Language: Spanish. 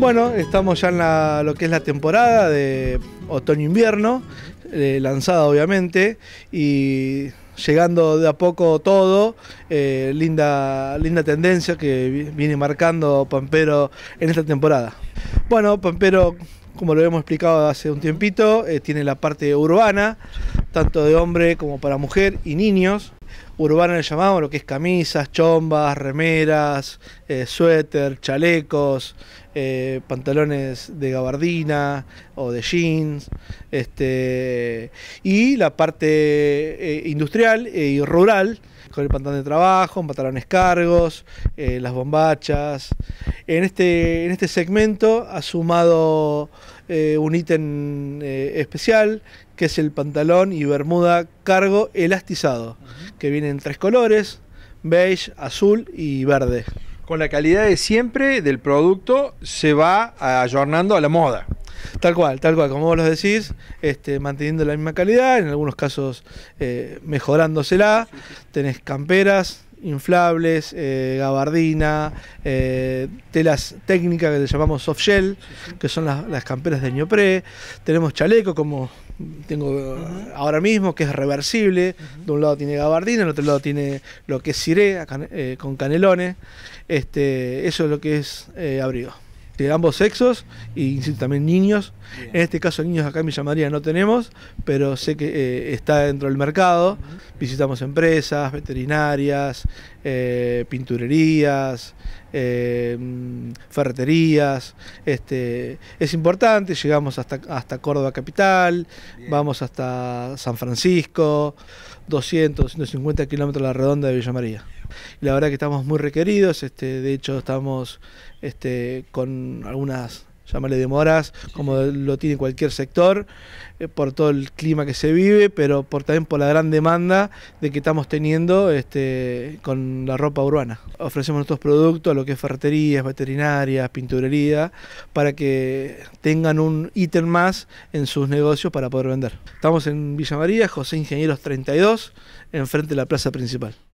Bueno, estamos ya en lo que es la temporada de otoño-invierno, eh, lanzada obviamente, y llegando de a poco todo, eh, linda, linda tendencia que viene marcando Pampero en esta temporada. Bueno, Pampero, como lo hemos explicado hace un tiempito, eh, tiene la parte urbana, tanto de hombre como para mujer y niños urbano le llamamos, lo que es camisas, chombas, remeras, eh, suéter, chalecos, eh, pantalones de gabardina o de jeans, este, y la parte eh, industrial e, y rural, con el pantalón de trabajo, pantalones cargos, las bombachas. En este, en este segmento ha sumado un ítem especial, que es el pantalón y bermuda cargo elastizado, que viene en tres colores, beige, azul y verde. Con la calidad de siempre del producto se va ayornando a la moda. Tal cual, tal cual, como vos lo decís, este, manteniendo la misma calidad, en algunos casos eh, mejorándosela, tenés camperas, inflables, eh, gabardina, eh, telas técnicas que le llamamos soft shell, que son las, camperas de ñopré, tenemos chaleco como tengo eh, ahora mismo, que es reversible, de un lado tiene gabardina, del otro lado tiene lo que es ciré, con canelones, este, eso es lo que es abrigo de ambos sexos y también niños. En este caso niños acá en Villa María no tenemos, pero sé que eh, está dentro del mercado. Visitamos empresas, veterinarias, eh, pinturerías, eh, ferreterías. Este, es importante, llegamos hasta, hasta Córdoba Capital, vamos hasta San Francisco, 200, 250 kilómetros a la redonda de Villa María. la verdad que estamos muy requeridos, este, de hecho estamos este, con algunas llámale demoras, como lo tiene cualquier sector, eh, por todo el clima que se vive, pero por, también por la gran demanda de que estamos teniendo este, con la ropa urbana. Ofrecemos nuestros productos a lo que es ferreterías, veterinarias, pinturería, para que tengan un ítem más en sus negocios para poder vender. Estamos en Villa María, José Ingenieros 32, enfrente de la plaza principal.